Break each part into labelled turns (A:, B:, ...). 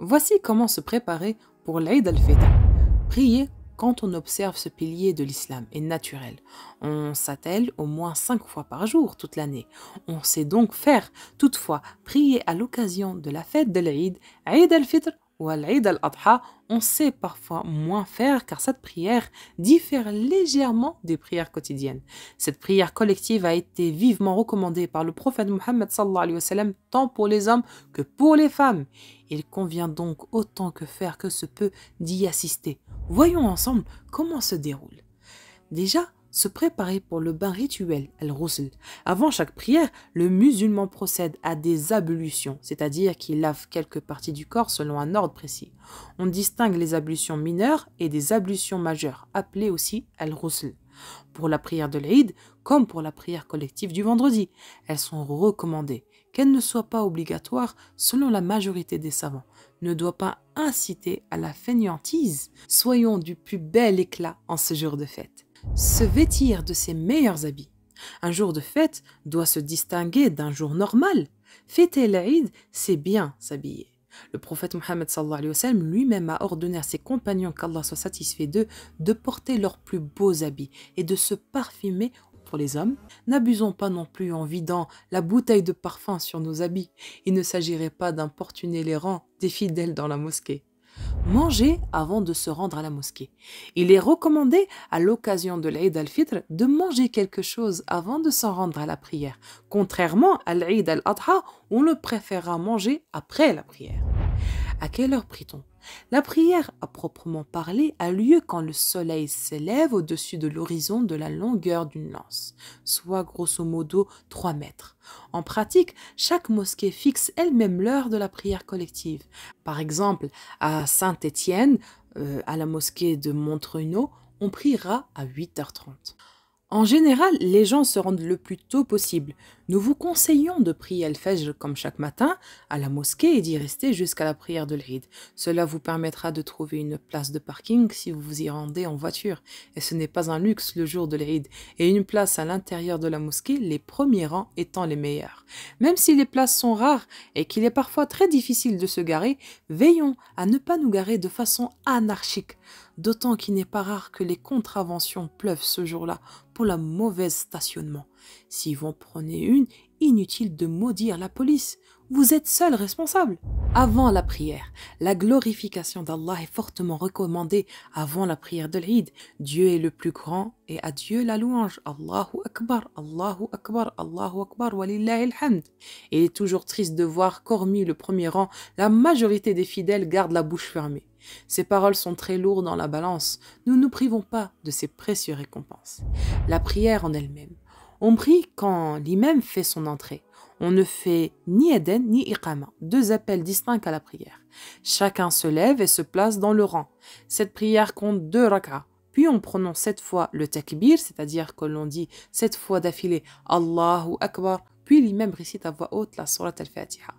A: Voici comment se préparer pour l'Aïd al-Fitr. Prier quand on observe ce pilier de l'islam est naturel. On s'attelle au moins cinq fois par jour toute l'année. On sait donc faire. Toutefois, prier à l'occasion de la fête de l'Aïd, Aïd al-Fitr, al-Adha, on sait parfois moins faire car cette prière diffère légèrement des prières quotidiennes. Cette prière collective a été vivement recommandée par le prophète Mohammed tant pour les hommes que pour les femmes. Il convient donc autant que faire que se peut d'y assister. Voyons ensemble comment se déroule. Déjà, se préparer pour le bain rituel, al-ghusl. Avant chaque prière, le musulman procède à des ablutions, c'est-à-dire qu'il lave quelques parties du corps selon un ordre précis. On distingue les ablutions mineures et des ablutions majeures, appelées aussi al-ghusl. Pour la prière de l'Aïd, comme pour la prière collective du vendredi, elles sont recommandées, qu'elles ne soient pas obligatoires selon la majorité des savants, ne doit pas inciter à la fainéantise. Soyons du plus bel éclat en ce jour de fête se vêtir de ses meilleurs habits. Un jour de fête doit se distinguer d'un jour normal. Fêter l'Aïd, c'est bien s'habiller. Le prophète Mohammed lui-même a ordonné à ses compagnons qu'Allah soit satisfait d'eux de porter leurs plus beaux habits et de se parfumer pour les hommes. N'abusons pas non plus en vidant la bouteille de parfum sur nos habits. Il ne s'agirait pas d'importuner les rangs des fidèles dans la mosquée. Manger avant de se rendre à la mosquée. Il est recommandé à l'occasion de l'Aïd al-Fitr de manger quelque chose avant de s'en rendre à la prière, contrairement à l'Aïd al-Adha on le préférera manger après la prière. À quelle heure prie on la prière à proprement parler a lieu quand le soleil s'élève au-dessus de l'horizon de la longueur d'une lance, soit grosso modo 3 mètres. En pratique, chaque mosquée fixe elle-même l'heure de la prière collective. Par exemple, à Saint-Étienne, euh, à la mosquée de Montreuil, on priera à 8h30. En général, les gens se rendent le plus tôt possible. Nous vous conseillons de prier Al-Fajr comme chaque matin à la mosquée et d'y rester jusqu'à la prière de l'Eid. Cela vous permettra de trouver une place de parking si vous vous y rendez en voiture. Et ce n'est pas un luxe le jour de l'Eid. Et une place à l'intérieur de la mosquée, les premiers rangs étant les meilleurs. Même si les places sont rares et qu'il est parfois très difficile de se garer, veillons à ne pas nous garer de façon anarchique d'autant qu'il n'est pas rare que les contraventions pleuvent ce jour-là pour la mauvaise stationnement. Si vous en prenez une, inutile de maudire la police. Vous êtes seul responsable. Avant la prière, la glorification d'Allah est fortement recommandée avant la prière de l'Eid. Dieu est le plus grand et à Dieu la louange. Allahu Akbar, Allahu Akbar, Allahu Akbar, walillahi Hamd. Il est toujours triste de voir qu'hormis le premier rang, la majorité des fidèles gardent la bouche fermée. Ces paroles sont très lourdes dans la balance. Nous ne nous privons pas de ces précieuses récompenses. La prière en elle-même. On prie quand l'imam fait son entrée. On ne fait ni Eden ni Iqama, deux appels distincts à la prière. Chacun se lève et se place dans le rang. Cette prière compte deux raka. Puis on prononce cette fois le takbir, c'est-à-dire que l'on dit cette fois d'affilée Allahu Akbar. Puis l'imam récite à voix haute la surat al-Fatiha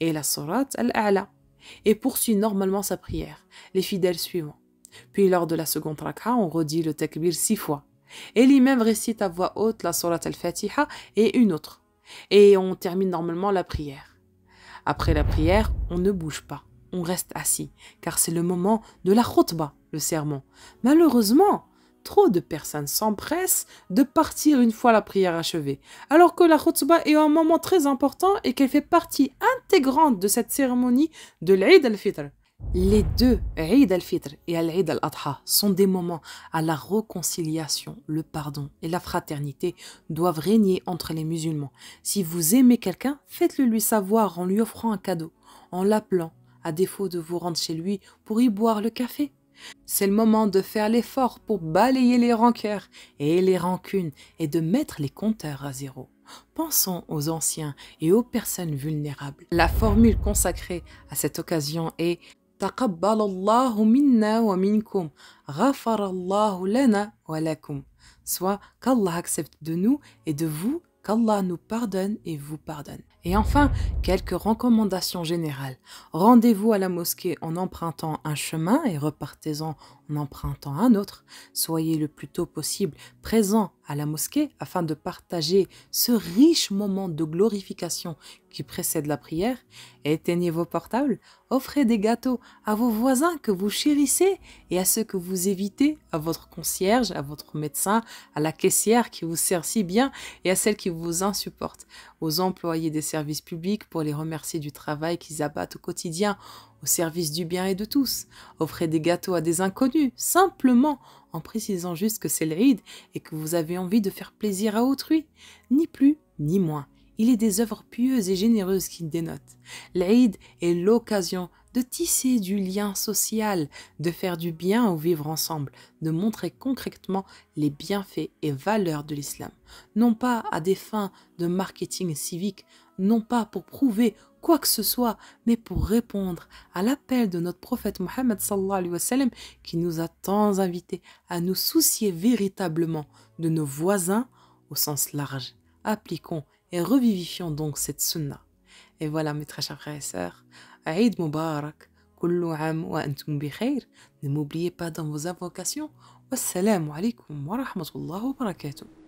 A: et la surat al-A'la et poursuit normalement sa prière, les fidèles suivants. Puis lors de la seconde raka, on redit le takbir six fois. Et lui-même récite à voix haute la surat al-Fatiha et une autre. Et on termine normalement la prière. Après la prière, on ne bouge pas, on reste assis, car c'est le moment de la khutbah, le sermon. Malheureusement, Trop de personnes s'empressent de partir une fois la prière achevée, alors que la chutzpah est un moment très important et qu'elle fait partie intégrante de cette cérémonie de l'Aïd al-Fitr. Les deux, Eid al-Fitr et Eid al-Adha, sont des moments à la réconciliation, le pardon et la fraternité doivent régner entre les musulmans. Si vous aimez quelqu'un, faites-le lui savoir en lui offrant un cadeau, en l'appelant, à défaut de vous rendre chez lui pour y boire le café c'est le moment de faire l'effort pour balayer les rancœurs et les rancunes et de mettre les compteurs à zéro. Pensons aux anciens et aux personnes vulnérables. La formule consacrée à cette occasion est Taqabbalallahu minna wa minkum, ghafarallahu lana wa lakum. Soit qu'Allah accepte de nous et de vous Qu'Allah nous pardonne et vous pardonne. Et enfin, quelques recommandations générales. Rendez-vous à la mosquée en empruntant un chemin et repartez-en en empruntant un autre. Soyez le plus tôt possible présent à la mosquée afin de partager ce riche moment de glorification qui précède la prière. Éteignez vos portables, offrez des gâteaux à vos voisins que vous chérissez et à ceux que vous évitez, à votre concierge, à votre médecin, à la caissière qui vous sert si bien et à celle qui vous insupporte, aux employés des services publics pour les remercier du travail qu'ils abattent au quotidien, au service du bien et de tous, offrez des gâteaux à des inconnus, simplement en précisant juste que c'est l'Aïd et que vous avez envie de faire plaisir à autrui, ni plus ni moins. Il est des œuvres pieuses et généreuses qu'il dénotent. L'Aïd est l'occasion de tisser du lien social, de faire du bien au vivre ensemble, de montrer concrètement les bienfaits et valeurs de l'islam, non pas à des fins de marketing civique, non pas pour prouver quoi que ce soit, mais pour répondre à l'appel de notre prophète Mohammed sallallahu qui nous a tant invités à nous soucier véritablement de nos voisins au sens large. Appliquons et revivifions donc cette sunna. Et voilà mes très chers frères et sœurs, Aïd Mubarak, Kullu Am wa Antum khair. ne m'oubliez pas dans vos invocations. Wassalamu alaikum wa rahmatullahi wa